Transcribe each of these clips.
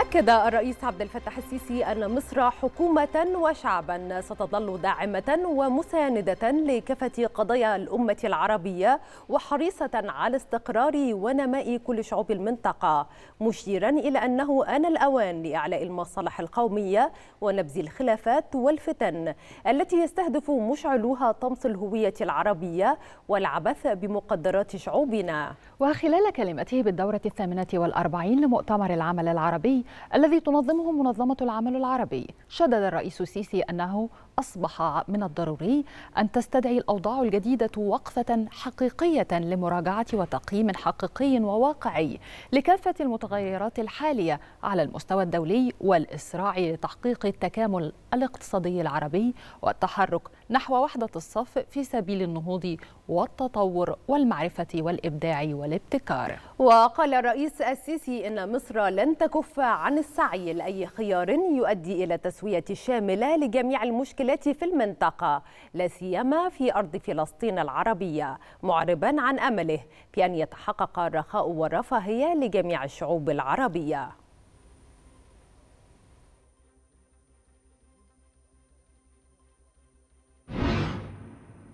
أكد الرئيس عبد الفتاح السيسي أن مصر حكومة وشعبا ستظل داعمة ومساندة لكافة قضايا الأمة العربية وحريصة على استقرار ونماء كل شعوب المنطقة مشيرا إلى أنه آن الأوان لإعلاء المصالح القومية ونبذ الخلافات والفتن التي يستهدف مشعلوها طمس الهوية العربية والعبث بمقدرات شعوبنا وخلال كلمته بالدورة الثامنة والأربعين لمؤتمر العمل العربي الذي تنظمه منظمة العمل العربي شدد الرئيس السيسي أنه أصبح من الضروري أن تستدعي الأوضاع الجديدة وقفة حقيقية لمراجعة وتقييم حقيقي وواقعي لكافة المتغيرات الحالية على المستوى الدولي والإسراع لتحقيق التكامل الاقتصادي العربي والتحرك نحو وحدة الصف في سبيل النهوض والتطور والمعرفة والإبداع والابتكار وقال الرئيس السيسي إن مصر لن تكف عن السعي لأي خيار يؤدي إلى تسوية شاملة لجميع المشكلات في المنطقة لا سيما في أرض فلسطين العربية معربا عن أمله في أن يتحقق الرخاء والرفاهية لجميع الشعوب العربية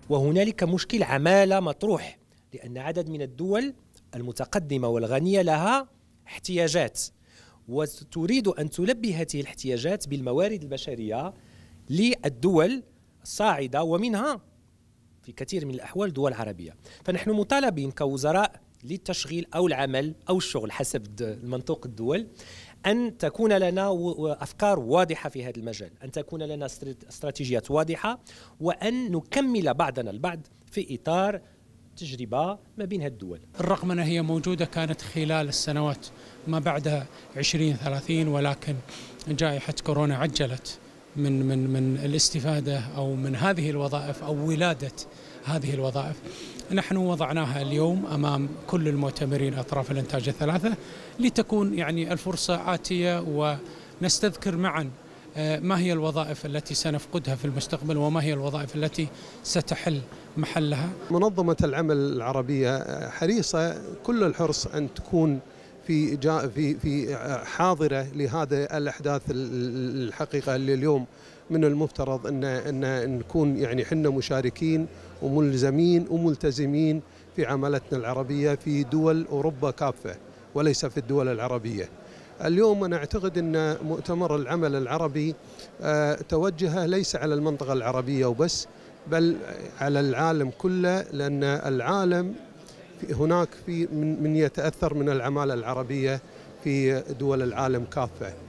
وهنالك مشكل عمالة مطروح لأن عدد من الدول المتقدمة والغنية لها احتياجات وتريد أن تلبي هذه الاحتياجات بالموارد البشرية للدول الصاعدة ومنها في كثير من الأحوال دول عربية فنحن مطالبين كوزراء للتشغيل أو العمل أو الشغل حسب المنطوق الدول أن تكون لنا أفكار واضحة في هذا المجال أن تكون لنا استراتيجيات واضحة وأن نكمل بعضنا البعض في إطار التجربة ما بين هذه الدول الرقمنة هي موجودة كانت خلال السنوات ما بعد 20 30 ولكن جائحة كورونا عجلت من من من الاستفاده او من هذه الوظائف او ولاده هذه الوظائف. نحن وضعناها اليوم امام كل المؤتمرين اطراف الانتاج الثلاثه لتكون يعني الفرصه اتيه ونستذكر معا آه، ما هي الوظائف التي سنفقدها في المستقبل وما هي الوظائف التي ستحل محلها منظمة العمل العربية آه، حريصة كل الحرص أن تكون في في في آه، حاضره لهذا الاحداث الحقيقه اللي اليوم من المفترض ان ان نكون يعني احنا مشاركين وملزمين وملتزمين في عملتنا العربيه في دول اوروبا كافه وليس في الدول العربيه. اليوم أنا أعتقد أن مؤتمر العمل العربي آه، توجهه ليس على المنطقة العربية وبس بل على العالم كله لأن العالم هناك في من يتأثر من العمالة العربية في دول العالم كافة